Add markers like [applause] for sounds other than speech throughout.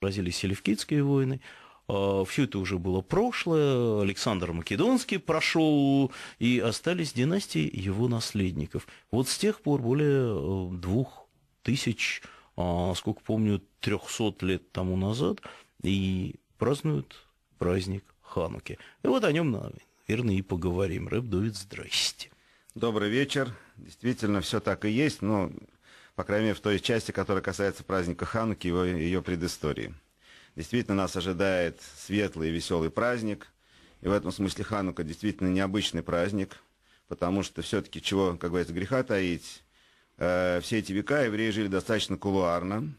разились селевкидские войны, а, все это уже было прошлое, Александр Македонский прошел, и остались династии его наследников. Вот с тех пор более э, двух тысяч, а, сколько помню, трехсот лет тому назад, и празднуют праздник Хануки. И вот о нем, наверное, и поговорим. Рэп дует здрасте. Добрый вечер. Действительно, все так и есть, но по крайней мере в той части, которая касается праздника Хануки и его, ее предыстории. Действительно, нас ожидает светлый и веселый праздник, и в этом смысле Ханука действительно необычный праздник, потому что все-таки чего, как говорится, греха таить, э, все эти века евреи жили достаточно кулуарно,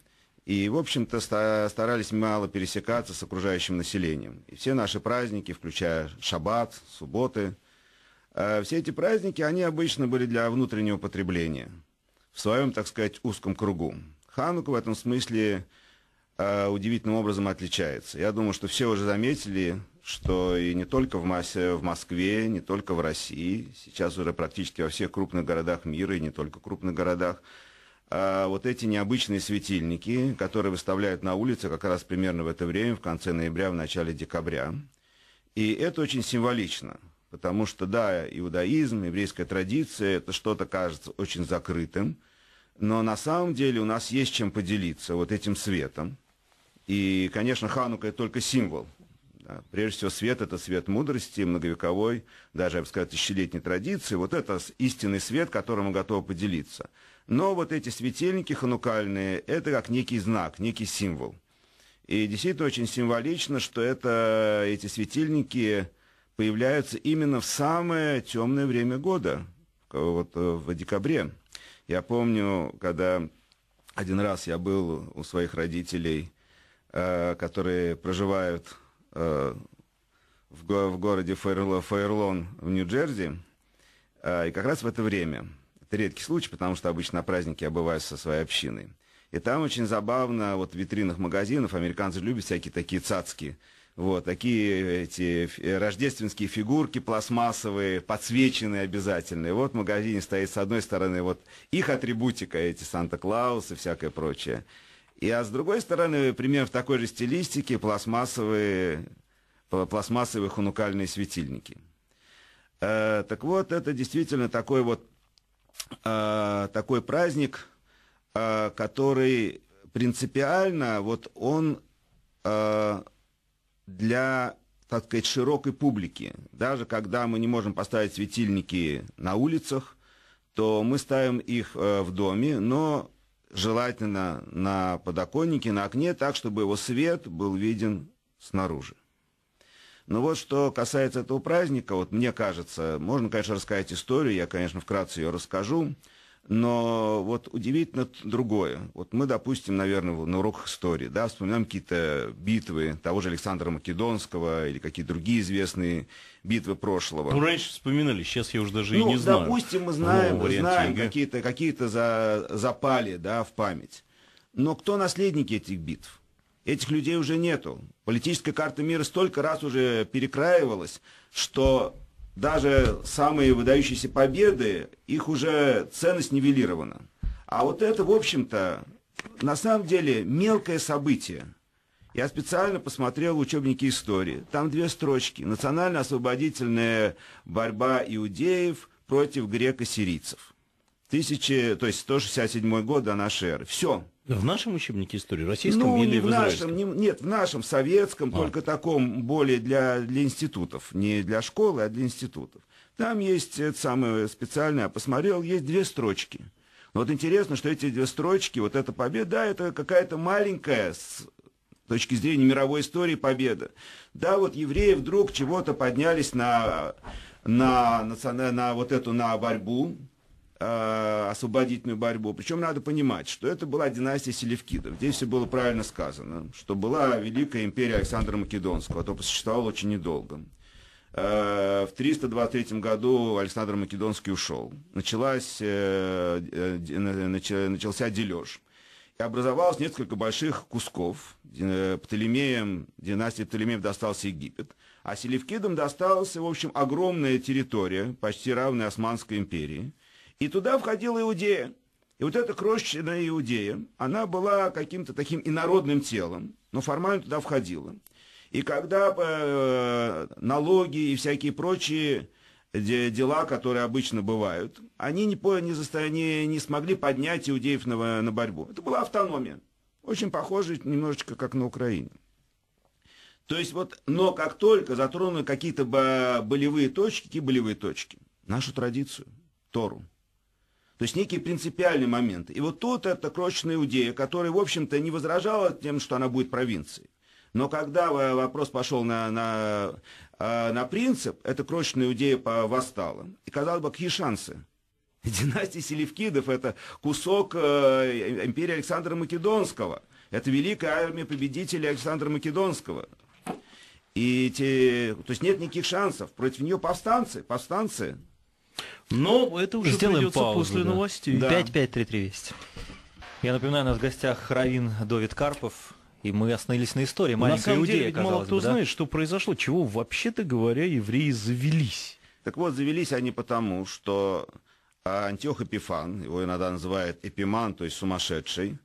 и, в общем-то, старались мало пересекаться с окружающим населением. И все наши праздники, включая шаббат, субботы, э, все эти праздники, они обычно были для внутреннего потребления – в своем, так сказать, узком кругу. Ханук в этом смысле э, удивительным образом отличается. Я думаю, что все уже заметили, что и не только в, массе, в Москве, не только в России, сейчас уже практически во всех крупных городах мира, и не только крупных городах, э, вот эти необычные светильники, которые выставляют на улице как раз примерно в это время, в конце ноября, в начале декабря. И это очень символично. Потому что, да, иудаизм, еврейская традиция, это что-то кажется очень закрытым, но на самом деле у нас есть чем поделиться вот этим светом. И, конечно, Ханука – это только символ. Да. Прежде всего, свет – это свет мудрости, многовековой, даже, я бы сказал, тысячелетней традиции. Вот это истинный свет, которым мы готовы поделиться. Но вот эти светильники ханукальные – это как некий знак, некий символ. И действительно очень символично, что это эти светильники – появляются именно в самое темное время года, вот э, в декабре. Я помню, когда один раз я был у своих родителей, э, которые проживают э, в городе Фейерлон в Нью-Джерси, и как раз в это время. Это редкий случай, потому что обычно на празднике я бываю со своей общиной. И там очень забавно, вот в витринах магазинов, американцы любят всякие такие цацки, вот, такие эти э, рождественские фигурки пластмассовые, подсвеченные обязательные. Вот в магазине стоит с одной стороны вот их атрибутика, эти Санта-Клаус и всякое прочее. И, а с другой стороны, пример в такой же стилистике, пластмассовые, пластмассовые хунукальные светильники. Э, так вот, это действительно такой вот, э, такой праздник, э, который принципиально, вот он... Э, для так сказать, широкой публики. Даже когда мы не можем поставить светильники на улицах, то мы ставим их э, в доме, но желательно на подоконнике, на окне, так, чтобы его свет был виден снаружи. Но вот что касается этого праздника, вот мне кажется, можно, конечно, рассказать историю, я, конечно, вкратце ее расскажу. Но вот удивительно другое. Вот мы, допустим, наверное, на уроках истории, да, вспоминаем какие-то битвы того же Александра Македонского или какие-то другие известные битвы прошлого. Ну, раньше вспоминали, сейчас я уже даже ну, и не допустим, знаю. допустим, мы знаем, мы знаем какие-то какие за, запали, да, в память. Но кто наследники этих битв? Этих людей уже нету. Политическая карта мира столько раз уже перекраивалась, что даже самые выдающиеся победы, их уже ценность нивелирована. А вот это, в общем-то, на самом деле мелкое событие. Я специально посмотрел учебники истории. Там две строчки. Национально-освободительная борьба иудеев против греко-сирийцев. Тысячи, то есть 167 год до нашей эры. Все. В нашем учебнике истории, российском ну, или не в, нашем, не, Нет, в нашем советском, а. только таком более для, для институтов, не для школы, а для институтов. Там есть э, это самое специальное, я посмотрел, есть две строчки. Но вот интересно, что эти две строчки, вот эта победа, это какая-то маленькая с точки зрения мировой истории победа. Да, вот евреи вдруг чего-то поднялись на, на, на, на, на вот эту на борьбу, Э, освободительную борьбу. Причем надо понимать, что это была династия Селевкидов. Здесь все было правильно сказано, что была Великая империя Александра Македонского, а то существовала очень недолго. Э, в 323 году Александр Македонский ушел. Началась, э, э, начался дележ. И образовалось несколько больших кусков. Птолемеем, династии Птолемеев достался Египет. А Селевкидам достался, в общем, огромная территория, почти равная Османской империи. И туда входила Иудея. И вот эта крошечная Иудея, она была каким-то таким инородным телом, но формально туда входила. И когда э, налоги и всякие прочие дела, которые обычно бывают, они не, не, заста, не, не смогли поднять иудеев на, на борьбу. Это была автономия. Очень похоже немножечко как на Украине. То есть вот, но как только затронули какие-то э, болевые точки, какие болевые точки? Нашу традицию, Тору. То есть некий принципиальный момент. И вот тут эта крошечная Иудея, которая, в общем-то, не возражала тем, что она будет провинцией. Но когда вопрос пошел на, на, а, на принцип, эта крошечная Иудея восстала. И, казалось бы, какие шансы? [laughs] Династия Селевкидов – это кусок э, э, империи Александра Македонского. Это великая армия победителя Александра Македонского. И те, то есть нет никаких шансов. Против нее повстанцы, повстанцы – но ну, это уже Сделаем придется паузу, после да. новостей. Да. 553320. Я напоминаю, у нас в гостях Равин Довид Карпов. И мы остановились на истории. Маленькая на самом идея, деле, мало кто бы, да? знает, что произошло, чего вообще-то говоря евреи завелись. Так вот, завелись они потому, что а, Антиох Эпифан, его иногда называют Эпиман, то есть сумасшедший,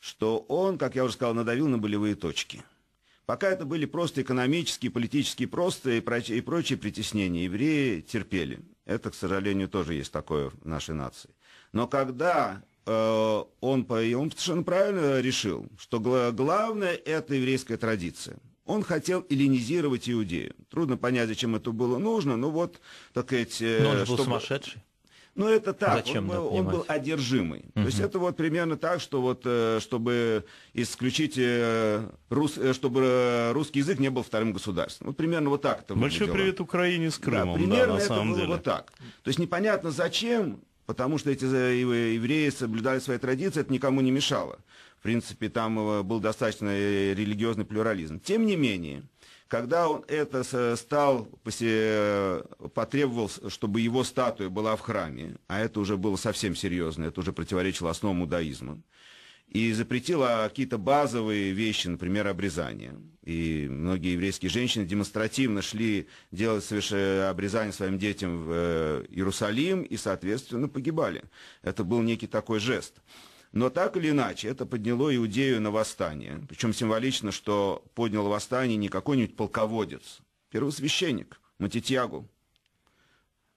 что он, как я уже сказал, надавил на болевые точки. Пока это были просто экономические, политические просто и прочие притеснения, евреи терпели. Это, к сожалению, тоже есть такое в нашей нации. Но когда э, он, он совершенно правильно решил, что главное – это еврейская традиция. Он хотел эллинизировать иудею. Трудно понять, зачем это было нужно, но вот, так сказать... Э, но он же был сумасшедший. Ну, это так. Зачем он, он был одержимый. Угу. То есть это вот примерно так, что вот, э, чтобы исключить э, рус, э, чтобы русский язык не был вторым государством. Вот примерно вот так это Большой выглядело. привет Украине с Крымом. Да, примерно да, на это самом было вот так. То есть непонятно зачем, потому что эти евреи соблюдали свои традиции, это никому не мешало. В принципе, там был достаточно религиозный плюрализм. Тем не менее, когда он это э, стал, э, потребовал, чтобы его статуя была в храме, а это уже было совсем серьезно, это уже противоречило основам иудаизма, и запретил какие-то базовые вещи, например, обрезание. И многие еврейские женщины демонстративно шли делать совершенно обрезание своим детям в э, Иерусалим и, соответственно, погибали. Это был некий такой жест. Но так или иначе, это подняло Иудею на восстание. Причем символично, что поднял восстание не какой-нибудь полководец, первосвященник Матитьягу.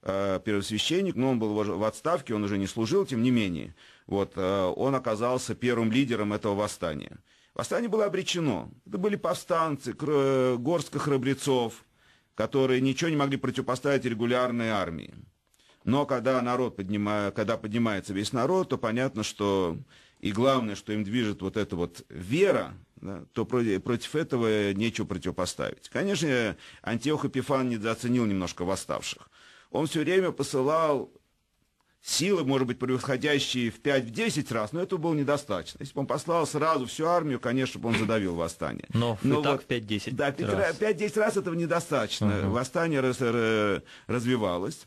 Э, первосвященник, но он был в отставке, он уже не служил, тем не менее. Вот, э, он оказался первым лидером этого восстания. Восстание было обречено. Это были повстанцы, э, горстка храбрецов, которые ничего не могли противопоставить регулярной армии. Но когда народ поднимает, когда поднимается весь народ, то понятно, что и главное, что им движет вот эта вот вера, да, то против, против этого нечего противопоставить. Конечно, Антиох Эпифан недооценил немножко восставших. Он все время посылал силы, может быть, превосходящие в 5-10 раз, но этого было недостаточно. Если бы он послал сразу всю армию, конечно, бы он задавил восстание. Но, но вот, так в 5-10 Да, 5-10 раз. этого недостаточно. Угу. Восстание раз, э, развивалось.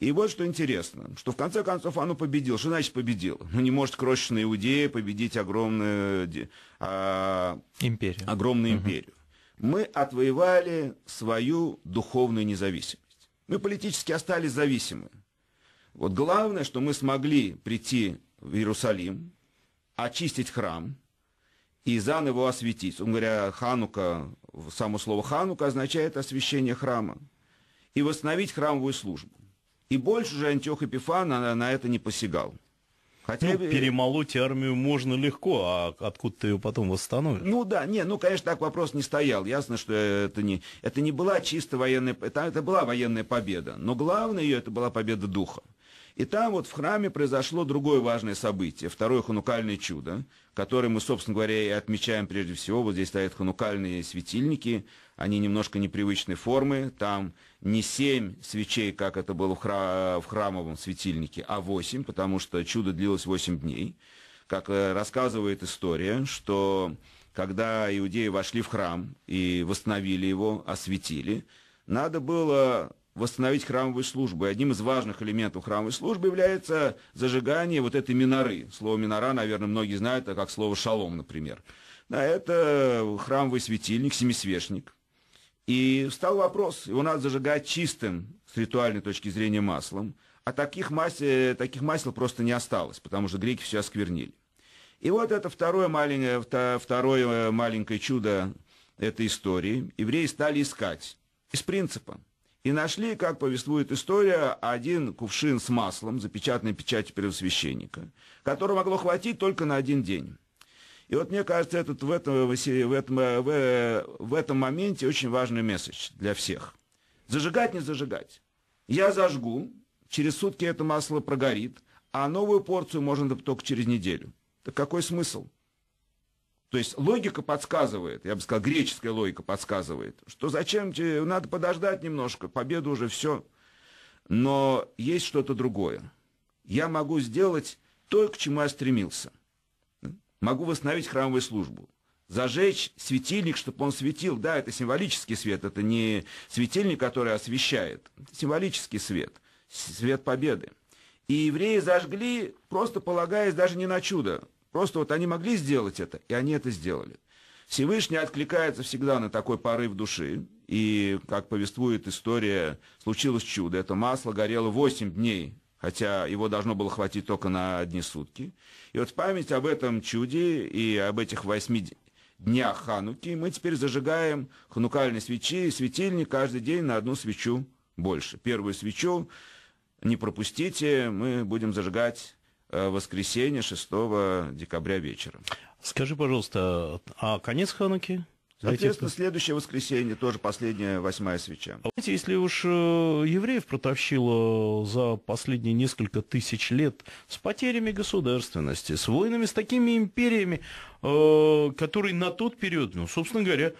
И вот что интересно, что в конце концов оно победило. Что значит победило? Ну не может крошечная Иудея победить огромную а, империю. Огромную угу. империю. Мы отвоевали свою духовную независимость. Мы политически остались зависимы. Вот главное, что мы смогли прийти в Иерусалим, очистить храм и заново осветить. Он говоря, ханука, само слово ханука означает освещение храма. И восстановить храмовую службу. И больше же Антиох Эпифан на, на это не посягал. Хотя... Ну, э, перемолоть армию можно легко, а откуда ты ее потом восстановишь? Ну да, не, ну, конечно, так вопрос не стоял. Ясно, что это не, это не была чисто военная, это, это была военная победа. Но главное ее, это была победа духа. И там вот в храме произошло другое важное событие, второе ханукальное чудо, которое мы, собственно говоря, и отмечаем прежде всего. Вот здесь стоят ханукальные светильники, они немножко непривычной формы, там не семь свечей, как это было в, хра в храмовом светильнике, а восемь, потому что чудо длилось восемь дней. Как э, рассказывает история, что когда иудеи вошли в храм и восстановили его, осветили, надо было восстановить храмовую службу. И одним из важных элементов храмовой службы является зажигание вот этой миноры. Слово минора, наверное, многие знают, а как слово шалом, например. Да, это храмовый светильник, семисвешник, и встал вопрос, его надо зажигать чистым с ритуальной точки зрения маслом, а таких, мас... Э, таких масел просто не осталось, потому что греки все осквернили. И вот это второе маленькое, второе э, маленькое чудо этой истории. Евреи стали искать из принципа. И нашли, как повествует история, один кувшин с маслом, запечатанный печатью первосвященника, которого могло хватить только на один день. И вот мне кажется, этот, в, этом, в, этом, э, в, э, в этом моменте очень важный месседж для всех. Зажигать, не зажигать. Я зажгу, через сутки это масло прогорит, а новую порцию можно только через неделю. Так какой смысл? То есть логика подсказывает, я бы сказал, греческая логика подсказывает, что зачем тебе, надо подождать немножко, победу уже все. Но есть что-то другое. Я могу сделать то, к чему я стремился. Могу восстановить храмовую службу. Зажечь светильник, чтобы он светил. Да, это символический свет, это не светильник, который освещает. Это символический свет, свет победы. И евреи зажгли, просто полагаясь даже не на чудо. Просто вот они могли сделать это, и они это сделали. Всевышний откликается всегда на такой порыв души. И, как повествует история, случилось чудо. Это масло горело 8 дней хотя его должно было хватить только на одни сутки. И вот память об этом чуде и об этих восьми днях Хануки мы теперь зажигаем ханукальные свечи и светильник каждый день на одну свечу больше. Первую свечу не пропустите, мы будем зажигать э, воскресенье 6 декабря вечером. Скажи, пожалуйста, а конец Хануки? Соответственно, следующее воскресенье тоже последняя восьмая свеча. А знаете, если уж э, евреев протащило за последние несколько тысяч лет с потерями государственности, с войнами, с такими империями, э, которые на тот период, ну, собственно говоря,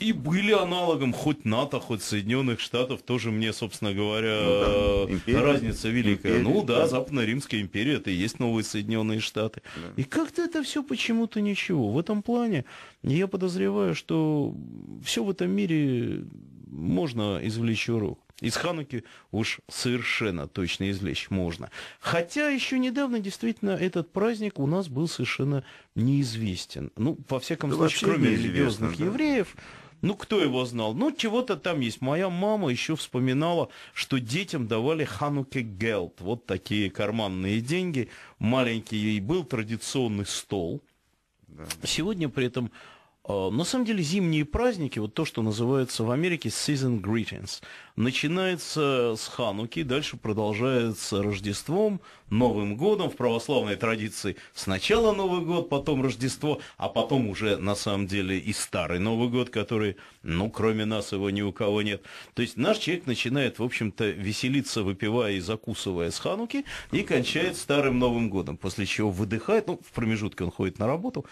и были аналогом хоть НАТО, хоть Соединенных Штатов, тоже мне, собственно говоря, ну, да. империя, разница великая. Империя, ну да, да, Западно-Римская империя, это и есть новые Соединенные Штаты. Да. И как-то это все почему-то ничего. В этом плане я подозреваю, что все в этом мире можно извлечь урок. Из Хануки уж совершенно точно извлечь можно. Хотя еще недавно действительно этот праздник у нас был совершенно неизвестен. Ну, во всяком да ну, случае, кроме религиозных да. евреев. Ну, кто его знал? Ну, чего-то там есть. Моя мама еще вспоминала, что детям давали хануке гелт. Вот такие карманные деньги. Маленький ей был традиционный стол. Да. Сегодня при этом Э, на самом деле зимние праздники, вот то, что называется в Америке season greetings, начинается с Хануки, дальше продолжается Рождеством, Новым годом в православной традиции. Сначала Новый год, потом Рождество, а потом уже на самом деле и Старый Новый год, который, ну, кроме нас его ни у кого нет. То есть наш человек начинает, в общем-то, веселиться, выпивая и закусывая с Хануки и кончает Старым Новым годом, после чего выдыхает, ну, в промежутке он ходит на работу,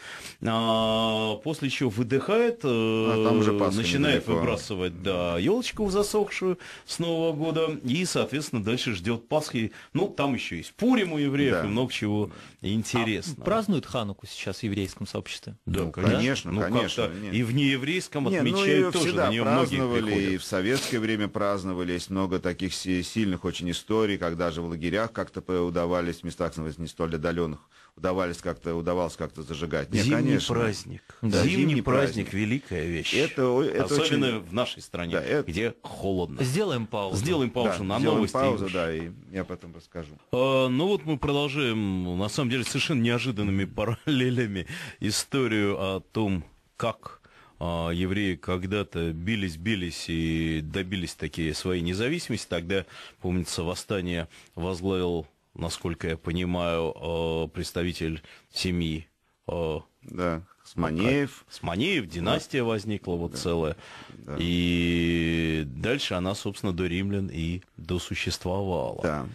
а, после чего горячо выдыхает, э, а там уже начинает далеко. выбрасывать да, елочку засохшую с Нового года, и, соответственно, дальше ждет Пасхи. Ну, там еще есть Пурим у евреев да. и много чего а интересного. А празднуют Хануку сейчас в еврейском сообществе? Да, ну, конечно, да? ну, конечно. И в нееврейском не, ну, отмечают ну, тоже, на нее праздновали, и в советское время праздновали, есть много таких сильных очень историй, когда же в лагерях как-то удавались, в местах ну, не столь отдаленных удавалось как-то, удавалось как-то зажигать. Нет, зимний конечно. праздник. Да, зимний, зимний праздник, праздник – великая вещь. Это, это Особенно очень... в нашей стране, да, это... где холодно. Сделаем паузу. Сделаем паузу да, на сделаем новости. паузу, и... да, и я потом расскажу. А, ну вот мы продолжаем, на самом деле, совершенно неожиданными [laughs] параллелями историю о том, как а, евреи когда-то бились-бились и добились такие своей независимости. Тогда, помнится, восстание возглавил насколько я понимаю, э, представитель семьи. Э, да, Сманеев. Сманеев, династия да. возникла вот да. целая. Да. И дальше она, собственно, до римлян и досуществовала. Да.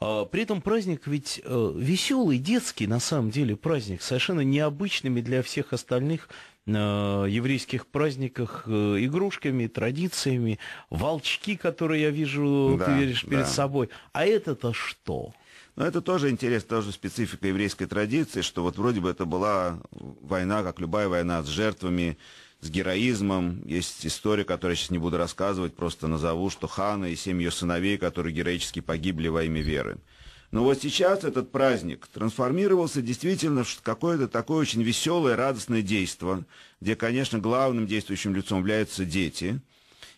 А, при этом праздник ведь э, веселый, детский, на самом деле, праздник, совершенно необычными для всех остальных еврейских праздниках игрушками, традициями, волчки, которые я вижу, да, ты веришь, да. перед собой. А это-то что? Но это тоже интересно, тоже специфика еврейской традиции, что вот вроде бы это была война, как любая война, с жертвами, с героизмом. Есть история, которую я сейчас не буду рассказывать, просто назову, что хана и семь ее сыновей, которые героически погибли во имя веры. Но вот сейчас этот праздник трансформировался действительно в какое-то такое очень веселое, радостное действо, где, конечно, главным действующим лицом являются дети –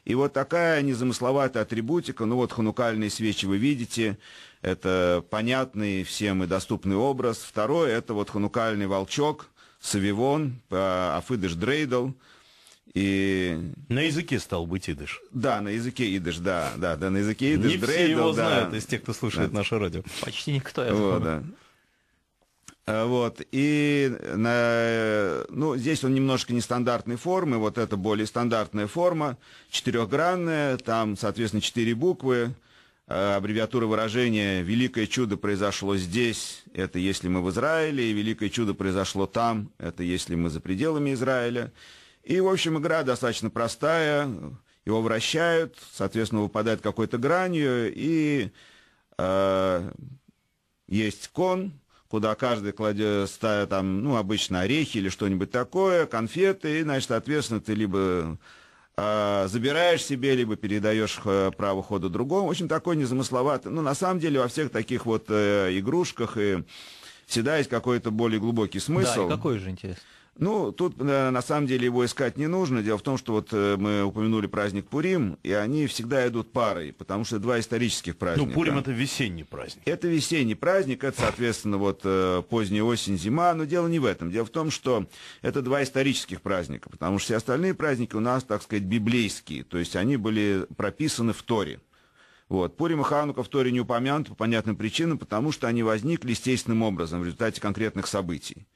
и вот такая незамысловатая атрибутика, ну вот ханукальные свечи вы видите, это понятный всем и доступный образ. Второй это вот ханукальный волчок, Савивон, э, Афыдыш Дрейдл. И... На языке стал быть идыш. Да, на языке идыш, да, да, да, на языке идыш. Не Дрейдл, все его да. знают из тех, кто слушает да. наше радио. Почти никто, я вот, Да. Э, вот, и, э, на, э, ну, здесь он немножко нестандартной формы, вот это более стандартная форма, четырехгранная, там, соответственно, четыре буквы, аббревиатура выражения «Великое чудо произошло здесь», это если мы в Израиле, и «Великое чудо произошло там», это если мы за пределами Израиля. И, в общем, игра достаточно простая, его вращают, соответственно, выпадает какой-то гранью, и э, есть кон, куда каждый кладет, ставит там, ну, обычно орехи или что-нибудь такое, конфеты, и, значит, соответственно, ты либо а, забираешь себе, либо передаешь э, право хода другому. В общем, такой незамысловатый. Ну, на самом деле, во всех таких вот э, игрушках и всегда есть какой-то более глубокий смысл. Да, и какой же, интересно? Ну, тут э, на самом деле его искать не нужно. Дело в том, что вот э, мы упомянули праздник Пурим, и они всегда идут парой, потому что два исторических ну, праздника. Ну, Пурим это весенний праздник. Это весенний праздник, это, соответственно, вот э, поздняя осень, зима, но дело не в этом. Дело в том, что это два исторических праздника, потому что все остальные праздники у нас, так сказать, библейские, то есть они были прописаны в Торе. Вот. Пурим и Ханука в Торе не упомянуты по понятным причинам, потому что они возникли естественным образом в результате конкретных событий.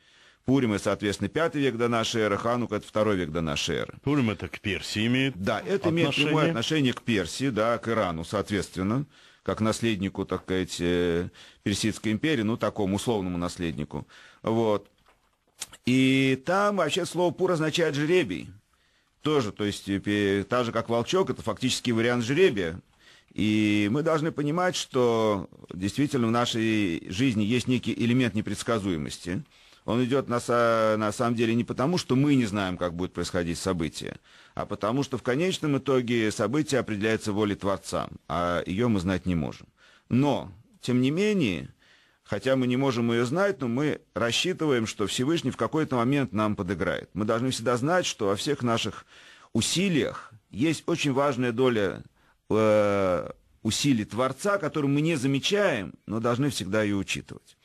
Пурим это, соответственно, пятый век до нашей эры, Ханук это 2 век до нашей эры. Пурим это к Персии имеет Да, это отношение. имеет прямое отношение к Персии, да, к Ирану, соответственно, как наследнику, так сказать, э, Персидской империи, ну, такому условному наследнику. Вот. И там вообще слово «пур» означает «жребий». Тоже, то есть, э, та же, как «волчок», это фактически вариант жребия. И мы должны понимать, что действительно в нашей жизни есть некий элемент непредсказуемости – он идет на, на самом деле не потому, что мы не знаем, как будет происходить событие, а потому что в конечном итоге событие определяется волей Творца, а ее мы знать не можем. Но, тем не менее, хотя мы не можем ее знать, но мы рассчитываем, что Всевышний в какой-то момент нам подыграет. Мы должны всегда знать, что во всех наших усилиях есть очень важная доля э, усилий Творца, которую мы не замечаем, но должны всегда ее учитывать.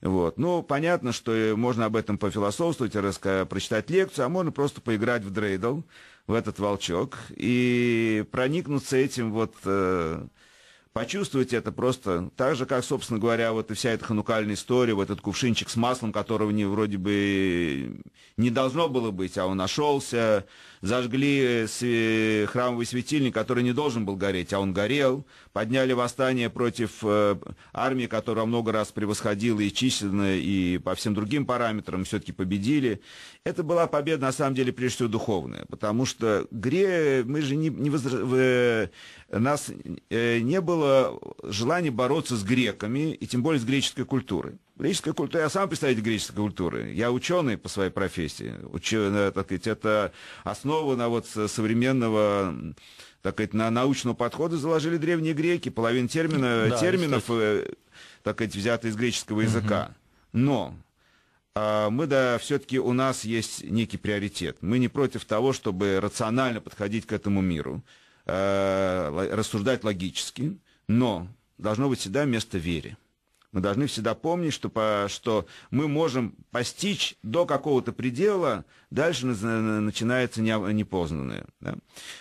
Вот. Ну, понятно, что э, можно об этом пофилософствовать, раска... прочитать лекцию, а можно просто поиграть в дрейдл, в этот волчок, и проникнуться этим вот... Э, почувствовать это просто так же, как, собственно говоря, вот и вся эта ханукальная история, вот этот кувшинчик с маслом, которого не, вроде бы не должно было быть, а он нашелся, зажгли э, э, храмовый светильник, который не должен был гореть, а он горел, подняли восстание против э, армии, которая много раз превосходила и численно, и по всем другим параметрам все-таки победили. Это была победа, на самом деле, прежде всего духовная, потому что гре мы же не, не возра... нас не было желания бороться с греками, и тем более с греческой культурой. Греческая культура, я сам представитель греческой культуры, я ученый по своей профессии, ученый, э, так сказать, это основу на вот современного так сказать, на научного подхода заложили древние греки, половину термина, да, э, терминов, кстати. Э, так сказать, взяты из греческого языка. Угу. Но а, мы, да, все-таки у нас есть некий приоритет. Мы не против того, чтобы рационально подходить к этому миру, рассуждать логически, но должно быть всегда место вере. Мы должны всегда помнить, что, по, что мы можем постичь до какого-то предела, дальше начинается непознанное. Да?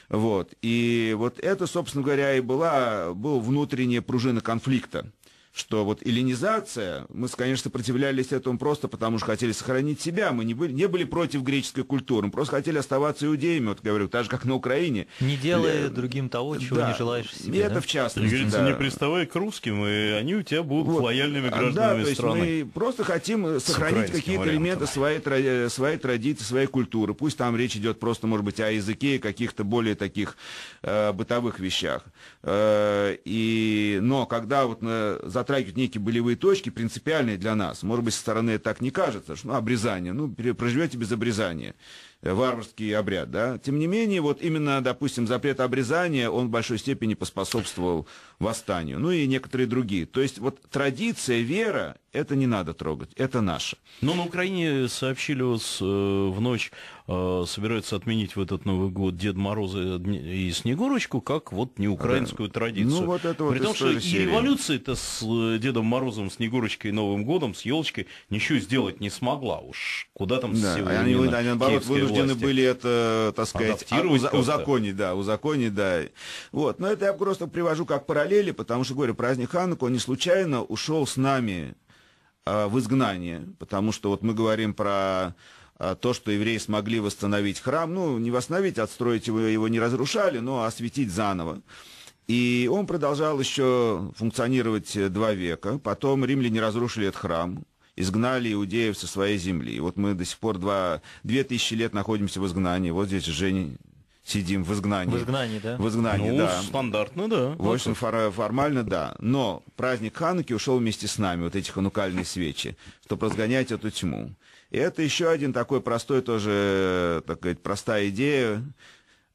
Вот. И вот это, собственно говоря, и была, была внутренняя пружина конфликта что вот эллинизация, мы, конечно, сопротивлялись этому просто потому, что хотели сохранить себя, мы не были, не были против греческой культуры, мы просто хотели оставаться иудеями, вот говорю, так же, как на Украине. Не делая Ле... Э, другим того, чего да. не желаешь себе. И это да? в частности, Говорится, да. не приставай к русским, и они у тебя будут вот. лояльными а, гражданами да, то есть страны. мы просто хотим э, сохранить какие-то элементы своей, тради... Э, своей традиции, своей культуры. Пусть там речь идет просто, может быть, о языке и каких-то более таких э, бытовых вещах. Э, и... Но когда вот на затрагивают некие болевые точки, принципиальные для нас. Может быть, со стороны так не кажется, что ну, обрезание, ну, проживете без обрезания. Э, варварский обряд, да. Тем не менее, вот именно, допустим, запрет обрезания, он в большой степени поспособствовал восстанию, ну и некоторые другие. То есть вот традиция, вера, это не надо трогать, это наше. Но на Украине сообщили вас э, в ночь, э, собираются отменить в этот Новый год Дед Мороза и Снегурочку, как вот неукраинскую да. традицию. Ну вот это вот При том, что серии. и революция-то с э, Дедом Морозом, Снегурочкой и Новым годом, с елочкой ничего сделать не смогла уж. Куда там да, сегодня? Они, они, наоборот, вынуждены власти. были это, так сказать, а, узаконить, да, узаконить, да. Вот. Но это я просто привожу как параллели, потому что, говорю, праздник Хануку, он не случайно ушел с нами а, в изгнание, потому что вот мы говорим про а, то, что евреи смогли восстановить храм, ну, не восстановить, отстроить его, его не разрушали, но осветить заново. И он продолжал еще функционировать э, два века. Потом римляне разрушили этот храм, изгнали иудеев со своей земли. И вот мы до сих пор два, две тысячи лет находимся в изгнании. Вот здесь Женя сидим в изгнании. В изгнании, да? В изгнании, ну, да. стандартно, да. В общем, фор- формально, да. Но праздник Хануки ушел вместе с нами, вот эти ханукальные свечи, чтобы разгонять эту тьму. И это еще один такой простой тоже, так сказать, простая идея,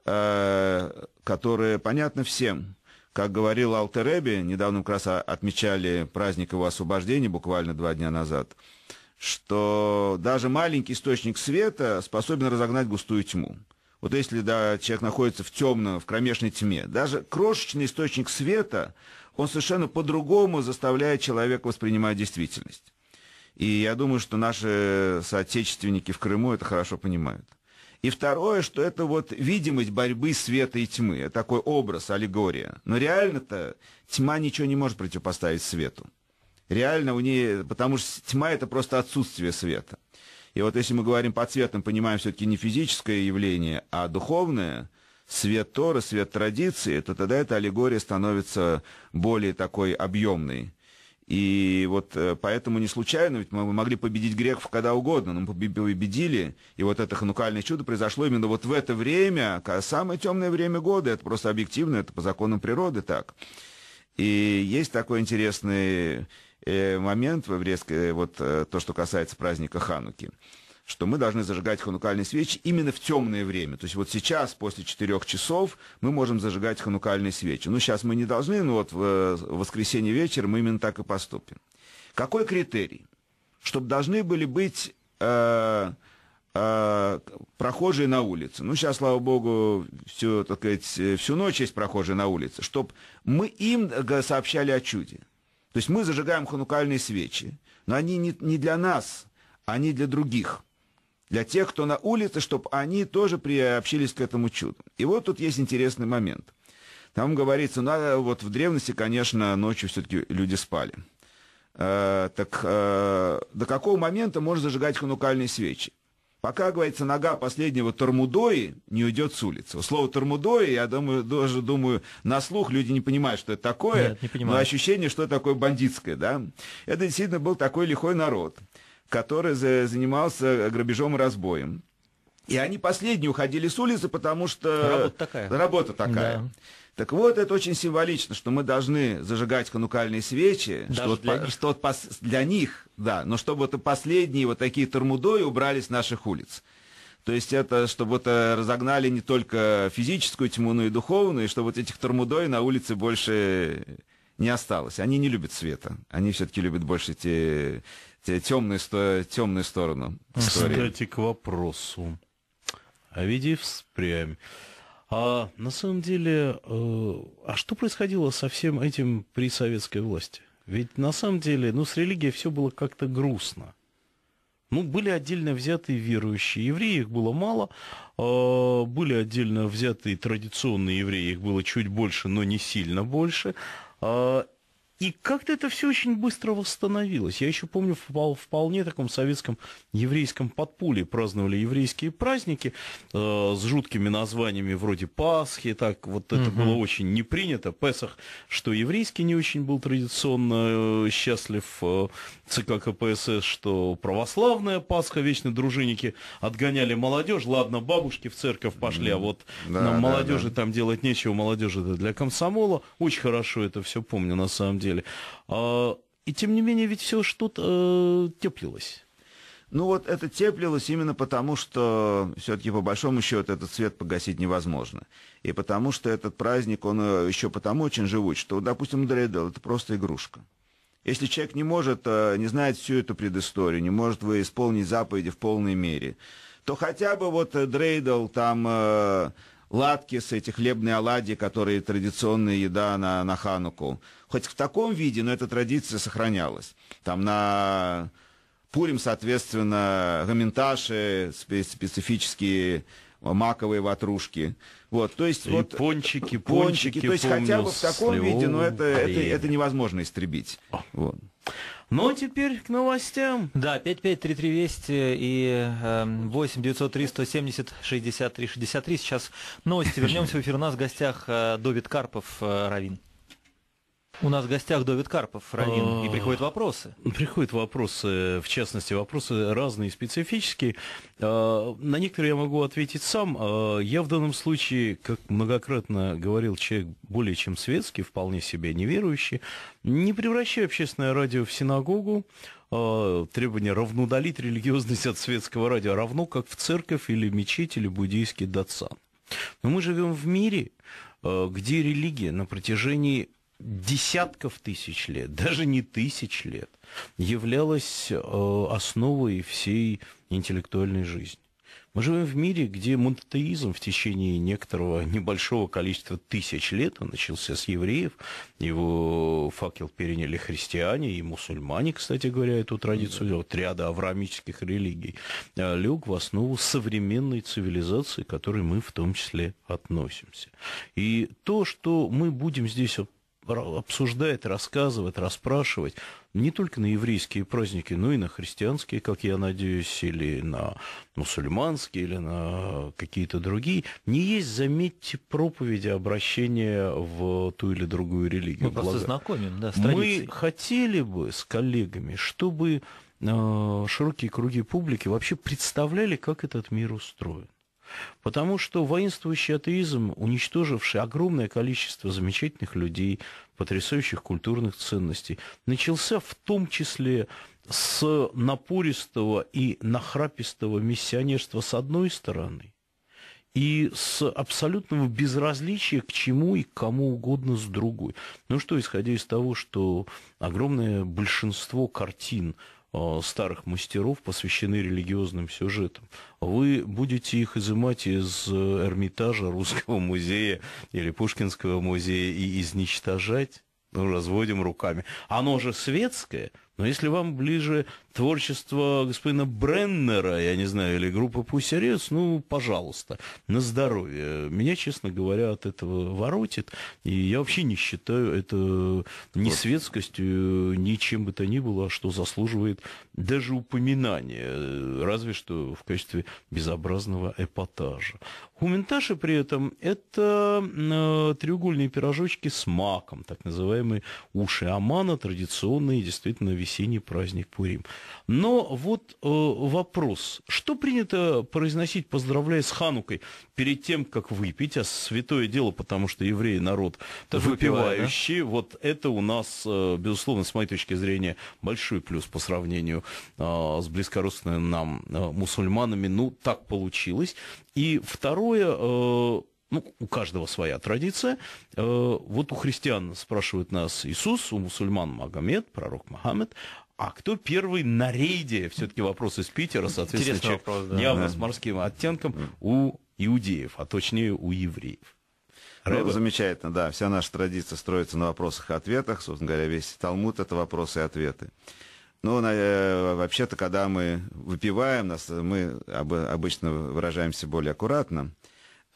э- которая понятна всем. Как говорил Алтереби, недавно как раз отмечали праздник его освобождения буквально два дня назад, что даже маленький источник света способен разогнать густую тьму. Вот если да, человек находится в темном, в кромешной тьме, даже крошечный источник света, он совершенно по-другому заставляет человека воспринимать действительность. И я думаю, что наши соотечественники в Крыму это хорошо понимают. И второе, что это вот видимость борьбы света и тьмы, такой образ, аллегория. Но реально-то тьма ничего не может противопоставить свету. Реально у нее, потому что тьма это просто отсутствие света. И вот если мы говорим по цветам, понимаем все-таки не физическое явление, а духовное, свет Торы, свет традиции, то тогда эта аллегория становится более такой объемной. И вот э, поэтому не случайно, ведь мы могли победить греков когда угодно, но мы победили, и вот это ханукальное чудо произошло именно вот в это время, самое темное время года, это просто объективно, это по законам природы так. И есть такой интересный э, момент в еврейской э, вот то, что касается праздника Хануки что мы должны зажигать ханукальные свечи именно в темное время. То есть вот сейчас, после четырех часов, мы можем зажигать ханукальные свечи. Ну, сейчас мы не должны, но вот э, в воскресенье вечер мы именно так и поступим. Какой критерий? Чтобы должны были быть... Э, э, прохожие на улице. Ну, сейчас, слава богу, всю, так сказать, всю ночь есть прохожие на улице, чтобы мы им э, сообщали о чуде. То есть мы зажигаем ханукальные свечи, но они не для нас, они а для других для тех, кто на улице, чтобы они тоже приобщились к этому чуду. И вот тут есть интересный момент. Там говорится, ну, а, вот в древности, конечно, ночью все-таки люди спали. Э, так э, до какого момента можно зажигать ханукальные свечи? Пока, говорится, нога последнего Тормудои не уйдет с улицы. Слово Тормудои, я думаю, даже думаю, на слух люди не понимают, что это такое, Нет, не но ощущение, что такое бандитское, да. Это действительно был такой лихой народ который занимался грабежом и разбоем. И они последние уходили с улицы, потому что... Работа такая. Работа такая. Да. Так вот, это очень символично, что мы должны зажигать ханукальные свечи, Даже что, для, по, них. что пос, для них, да, но чтобы это последние вот такие тормудои убрались с наших улиц. То есть это, чтобы это разогнали не только физическую тьму, но и духовную, и чтобы вот этих тормудой на улице больше не осталось. Они не любят света, они все-таки любят больше те темную, темную сторону. Истории. Кстати, к вопросу. А ведь и А на самом деле, э, а что происходило со всем этим при советской власти? Ведь на самом деле, ну, с религией все было как-то грустно. Ну, были отдельно взятые верующие евреи, их было мало. А, были отдельно взятые традиционные евреи, их было чуть больше, но не сильно больше. А, и как-то это все очень быстро восстановилось. Я еще помню, в вполне таком советском еврейском подпуле праздновали еврейские праздники э, с жуткими названиями вроде Пасхи. Так вот это угу. было очень не принято. Песах, что еврейский не очень был традиционно э, счастлив. Э, ЦК КПСС, что православная Пасха, вечно дружинники отгоняли молодежь. Ладно, бабушки в церковь пошли, а вот да, нам молодежи да. там делать нечего, молодежи это для комсомола. Очень хорошо это все помню на самом деле деле. А, и тем не менее, ведь все что-то э, теплилось. Ну вот это теплилось именно потому, что все-таки по большому счету этот свет погасить невозможно. И потому что этот праздник, он э, еще потому очень живуч, что, допустим, Дрейдел это просто игрушка. Если человек не может, э, не знает всю эту предысторию, не может вы исполнить заповеди в полной мере, то хотя бы вот Дрейдл там латкисы, эти хлебные оладьи, которые традиционная еда на, на Хануку. Хоть в таком виде, но эта традиция сохранялась. Там на Пурим, соответственно, гаменташи, специфические маковые ватрушки. Вот, то есть вот пончики, пончики, пончики то есть хотя бы в таком виде, но это, это, это невозможно истребить. Вот. Ну, а теперь к новостям. Да, 553320 и э, 8 903 170 63 63. Сейчас новости. Вернемся в эфир. У нас в гостях э, Довид Карпов, э, Равин. У нас в гостях Довид Карпов, Равин, и а, приходят вопросы. Приходят вопросы, в частности, вопросы разные, специфические. А, на некоторые я могу ответить сам. А, я в данном случае, как многократно говорил человек более чем светский, вполне себе неверующий, не превращаю общественное радио в синагогу, требование равно удалить религиозность от светского радио, равно как в церковь или мечеть или буддийский датсан. Но мы живем в мире, где религия на протяжении десятков тысяч лет, [laughs] даже не тысяч лет, являлась э, основой всей интеллектуальной жизни. Мы живем в мире, где монотеизм в течение некоторого [laughs] небольшого количества тысяч лет, он начался с евреев, его факел переняли христиане и мусульмане, кстати говоря, эту традицию вот, ряда авраамических религий, э, лег в основу современной цивилизации, к которой мы в том числе относимся. И то, что мы будем здесь обсуждать, рассказывать, расспрашивать не только на еврейские праздники, но и на христианские, как я надеюсь, или на мусульманские, или на какие-то другие, не есть, заметьте, проповеди обращения в ту или другую религию. Мы Благо. просто знакомим, да, с Мы хотели бы с коллегами, чтобы э, широкие круги публики вообще представляли, как этот мир устроен. Потому что воинствующий атеизм, уничтоживший огромное количество замечательных людей, потрясающих культурных ценностей, начался в том числе с напористого и нахрапистого миссионерства с одной стороны и с абсолютного безразличия к чему и к кому угодно с другой. Ну что, исходя из того, что огромное большинство картин Э, старых мастеров посвящены религиозным сюжетам. Вы будете их изымать из э, Эрмитажа, Русского музея или Пушкинского музея и изничтожать? Ну, разводим руками. Оно же светское, но если вам ближе творчество господина Бреннера, я не знаю, или группы Пусерец, ну, пожалуйста, на здоровье. Меня, честно говоря, от этого воротит. И я вообще не считаю это ни светскостью, ни чем бы то ни было, что заслуживает даже упоминания. Разве что в качестве безобразного эпатажа. Кументаши при этом это э, треугольные пирожочки с маком, так называемые уши Амана, традиционный действительно весенний праздник Пурим. Но вот э, вопрос, что принято произносить, поздравляя с Ханукой, перед тем, как выпить, а святое дело, потому что евреи народ выпивающий, да? вот это у нас, э, безусловно, с моей точки зрения, большой плюс по сравнению с близкородственными нам мусульманами, ну так получилось. И второе, второе, э, ну, у каждого своя традиция. Э, вот у христиан спрашивают нас Иисус, у мусульман Магомед, пророк Магомед. А кто первый на рейде? Все-таки вопрос из Питера, соответственно, человек, вопрос, да. явно да. с морским оттенком у иудеев, а точнее у евреев. Рэба. Ну, замечательно, да. Вся наша традиция строится на вопросах и ответах. Собственно говоря, весь Талмуд — это вопросы и ответы. Ну, э, вообще-то, когда мы выпиваем, нас, мы обычно выражаемся более аккуратно.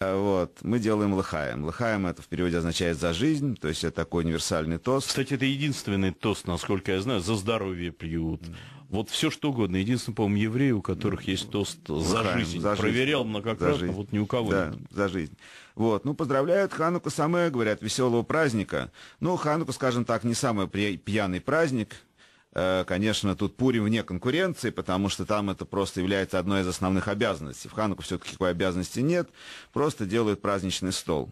А вот. Мы делаем лыхаем. Лыхаем это в переводе означает «за жизнь», то есть это такой универсальный тост. Кстати, это единственный тост, насколько я знаю, «за здоровье пьют». Вот все что угодно. Единственное, по-моему, евреи, у которых есть тост «за лыхаем, жизнь». За Проверял жизнь. многократно, за жизнь. вот ни у кого да, нет. за жизнь. Вот. Ну, поздравляют Хануку самое, говорят, веселого праздника. Ну, Хануку, скажем так, не самый пьяный праздник, Э, конечно, тут Пурим вне конкуренции, потому что там это просто является одной из основных обязанностей. В Хануку все-таки какой обязанности нет, просто делают праздничный стол.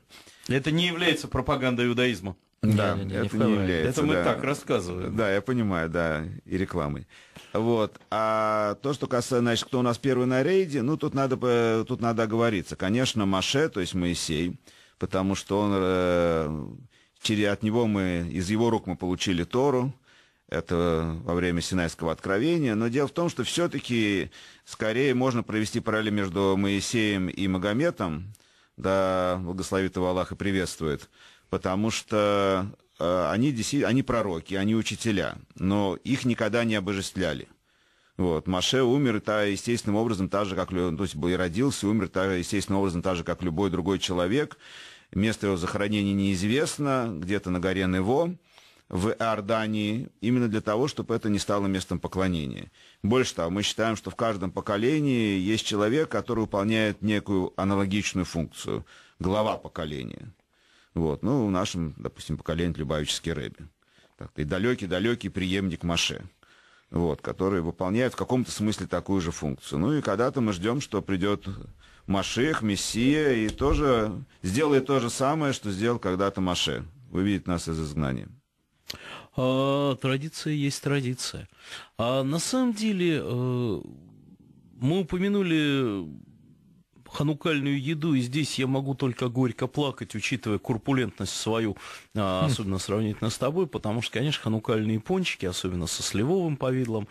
Это не является пропагандой иудаизма. Да, не, не, не это не является. Это мы да. так рассказываем. Да, я понимаю, да, и рекламой. Вот. А то, что касается, значит, кто у нас первый на рейде, ну, тут надо, тут надо оговориться. Конечно, Маше, то есть Моисей, потому что он, э, через, от него мы, из его рук мы получили Тору, это во время Синайского откровения, но дело в том, что все-таки скорее можно провести параллель между Моисеем и Магометом, да, благословит его Аллах и приветствует, потому что э, они, действительно, они пророки, они учителя, но их никогда не обожествляли. Вот, Маше умер, та, естественным образом, так же, как, то есть, и родился, умер, та, естественным образом, так же, как любой другой человек. Место его захоронения неизвестно, где-то на горе Нево в Иордании, именно для того, чтобы это не стало местом поклонения. Больше того, мы считаем, что в каждом поколении есть человек, который выполняет некую аналогичную функцию, глава поколения. Вот, ну, в нашем, допустим, поколении Любавический Рэби. И далекий-далекий преемник Маше вот, который выполняет в каком-то смысле такую же функцию. Ну и когда-то мы ждем, что придет Машех, Мессия, и тоже сделает то же самое, что сделал когда-то Маше. Выведет нас из изгнания. А, традиция есть традиция. А на самом деле э, мы упомянули ханукальную еду, и здесь я могу только горько плакать, учитывая курпулентность свою, а, хм. особенно сравнительно с тобой, потому что, конечно, ханукальные пончики, особенно со сливовым повидлом,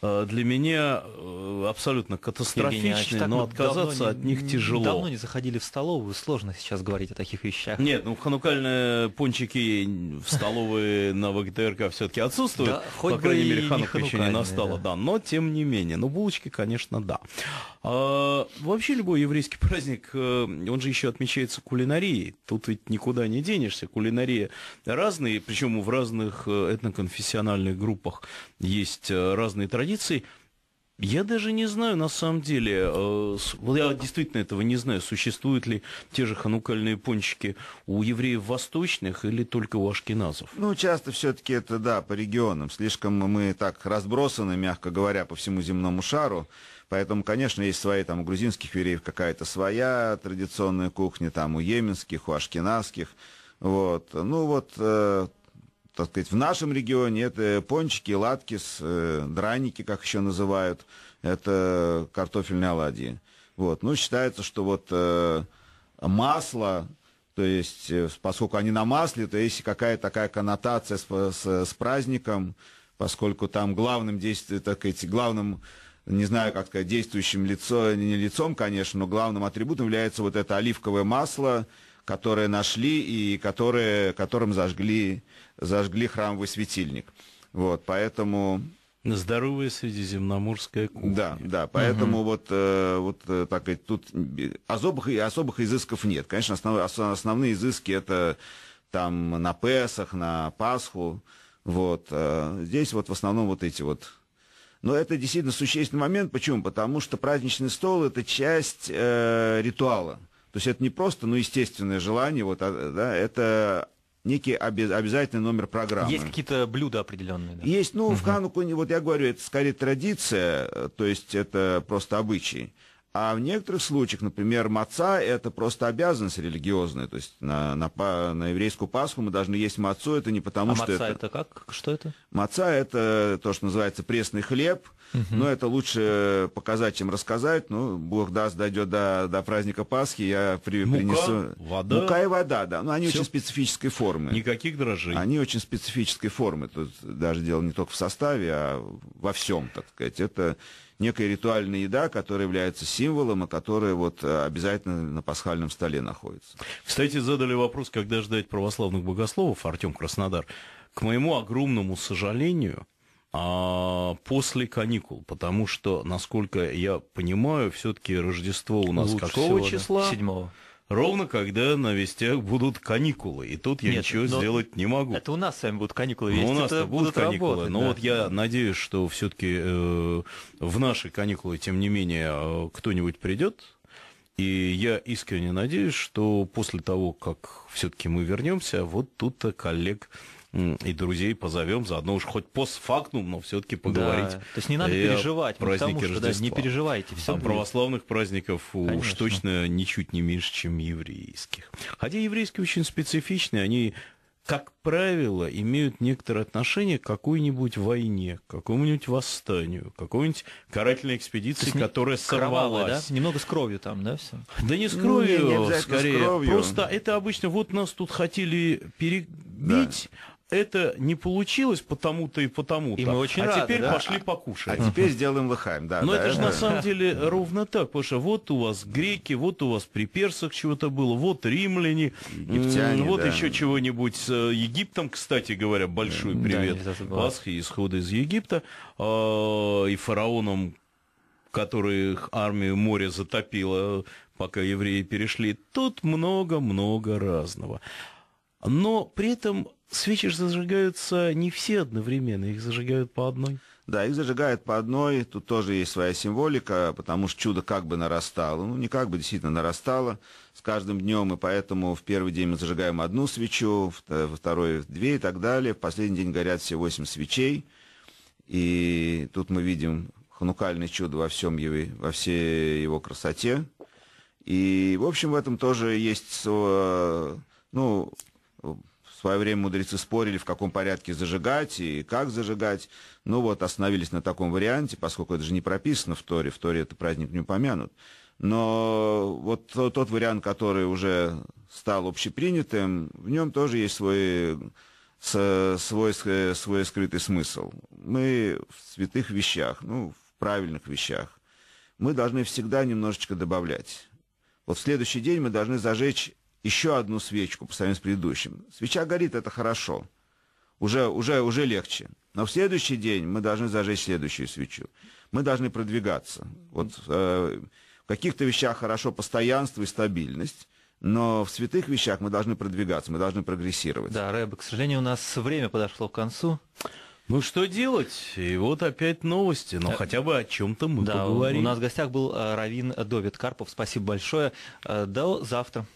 Э, для меня э, абсолютно катастрофичны, но отказаться от них тяжело. Давно не заходили в столовую, сложно сейчас говорить о таких вещах. Нет, ну ханукальные пончики в столовые на ВГТРК все-таки отсутствуют. Да, хоть По крайней мере, ханука еще не настала, да. да. Но тем не менее, ну булочки, конечно, да. А, вообще любой еврейский [laughs] праздник, э, он же еще отмечается кулинарией. Тут ведь никуда не денешься. Кулинария разные, причем в разных этноконфессиональных группах есть разные традиции традиций. Я даже не знаю, на самом деле, э, я действительно этого не знаю, существуют ли те же ханукальные пончики у евреев восточных или только у ашкеназов. Ну, часто все-таки это, да, по регионам. Слишком мы так разбросаны, мягко говоря, по всему земному шару. Поэтому, конечно, есть свои, там, у грузинских евреев какая-то своя традиционная кухня, там, у еменских у ашкеназских. Вот. Ну, вот э, так сказать, в нашем регионе это пончики, латкис, э, драники, как еще называют, это картофельные оладьи. Вот. Ну, считается, что вот э, масло, то есть, э, поскольку они на масле, то есть какая такая коннотация с, с, с праздником, поскольку там главным действием, так сказать, главным, не знаю, как сказать, действующим лицом, не лицом, конечно, но главным атрибутом является вот это оливковое масло, которые нашли и которые, которым зажгли, зажгли храмовый светильник. Вот, поэтому... Здоровая средиземноморская кухня. Да, да, поэтому угу. вот, э, вот э, так и тут особых, особых изысков нет. Конечно, основ, основные изыски это там на Песах, на Пасху, вот. Э, здесь вот в основном вот эти вот но это действительно существенный момент. Почему? Потому что праздничный стол – это часть э, ритуала то есть это не просто, ну, естественное желание, вот, а, да, это некий обяз обязательный номер программы. Есть какие-то блюда определенные? Да? Есть, ну, угу. в Хануку, вот я говорю, это скорее традиция, э, то есть это просто обычай. А в некоторых случаях, например, маца – это просто обязанность религиозная. То есть на, на, на еврейскую Пасху мы должны есть мацу, это не потому, а что маца это... это как? Что это? Маца – это то, что называется пресный хлеб. Угу. Ну, Но это лучше показать, чем рассказать. Ну, Бог даст, дойдет до, до праздника Пасхи, я при, Мука, принесу... вода. Мука и вода, да. Но ну, они Все. очень специфической формы. Никаких дрожжей. Они очень специфической формы. Тут даже дело не только в составе, а во всем, так сказать. Это некая ритуальная еда, которая является символом, и которая вот э, обязательно на пасхальном столе находится. Кстати, задали вопрос, когда ждать православных богословов, Артем Краснодар. К моему огромному сожалению, а после каникул, потому что, насколько я понимаю, все-таки Рождество у нас Лучше какого всего, числа? Седьмого ровно когда на вестях будут каникулы. И тут я Нет, ничего ну, сделать не могу. Это у нас с вами будут каникулы. Ну, вести, у нас будут, будут каникулы. Работать, но да. вот я надеюсь, что все-таки э, в наши каникулы, тем не менее, э, кто-нибудь придет. И я искренне надеюсь, что после того, как все-таки мы вернемся, вот тут-то коллег и друзей позовем, заодно уж хоть постфактум, но все-таки поговорить. Да. То есть не надо переживать, праздники ну, потому что Рождества. да, не переживайте. Все а будет. православных праздников Конечно. уж точно ничуть не меньше, чем еврейских. Хотя еврейские очень специфичные, они как правило, имеют некоторое отношение к какой-нибудь войне, к какому-нибудь восстанию, к какой-нибудь карательной экспедиции, не... которая сорвалась. Кровавая, да? Немного с кровью там, да, все? Да не с кровью, ну, не скорее. С кровью. Просто это обычно вот нас тут хотели перебить, да это не получилось потому-то и потому-то. И мы очень а рады, теперь да? пошли а покушать. А теперь сделаем лыхаем, да. Но да, это, это же на самом деле ровно так, потому что вот у вас греки, вот у вас при персах чего-то было, вот римляне, Египтяне, вот да. еще чего-нибудь с э, Египтом, кстати говоря, большой привет да, Пасхи, исходы из Египта, э, и фараоном, которых армию моря затопило, пока евреи перешли. Тут много-много разного. Но при этом свечи же зажигаются не все одновременно, их зажигают по одной. Да, их зажигают по одной, тут тоже есть своя символика, потому что чудо как бы нарастало, ну не как бы действительно нарастало с каждым днем, и поэтому в первый день мы зажигаем одну свечу, во второй две и так далее, в последний день горят все восемь свечей, и тут мы видим ханукальное чудо во всем его, во всей его красоте, и в общем в этом тоже есть, ну, в свое время мудрецы спорили, в каком порядке зажигать и как зажигать. Ну вот, остановились на таком варианте, поскольку это же не прописано в Торе, в Торе это праздник не упомянут. Но вот тот, тот вариант, который уже стал общепринятым, в нем тоже есть свой, свой, свой скрытый смысл. Мы в святых вещах, ну, в правильных вещах, мы должны всегда немножечко добавлять. Вот в следующий день мы должны зажечь еще одну свечку по сравнению с предыдущим. Свеча горит, это хорошо. Уже, уже, уже легче. Но в следующий день мы должны зажечь следующую свечу. Мы должны продвигаться. Вот э, в каких-то вещах хорошо постоянство и стабильность. Но в святых вещах мы должны продвигаться, мы должны прогрессировать. Да, Рэб, к сожалению, у нас время подошло к концу. Ну что делать? И вот опять новости. Но ну, э, хотя бы о чем-то мы да, поговорим. У нас в гостях был э, Равин Довид Карпов. Спасибо большое. Э, до завтра.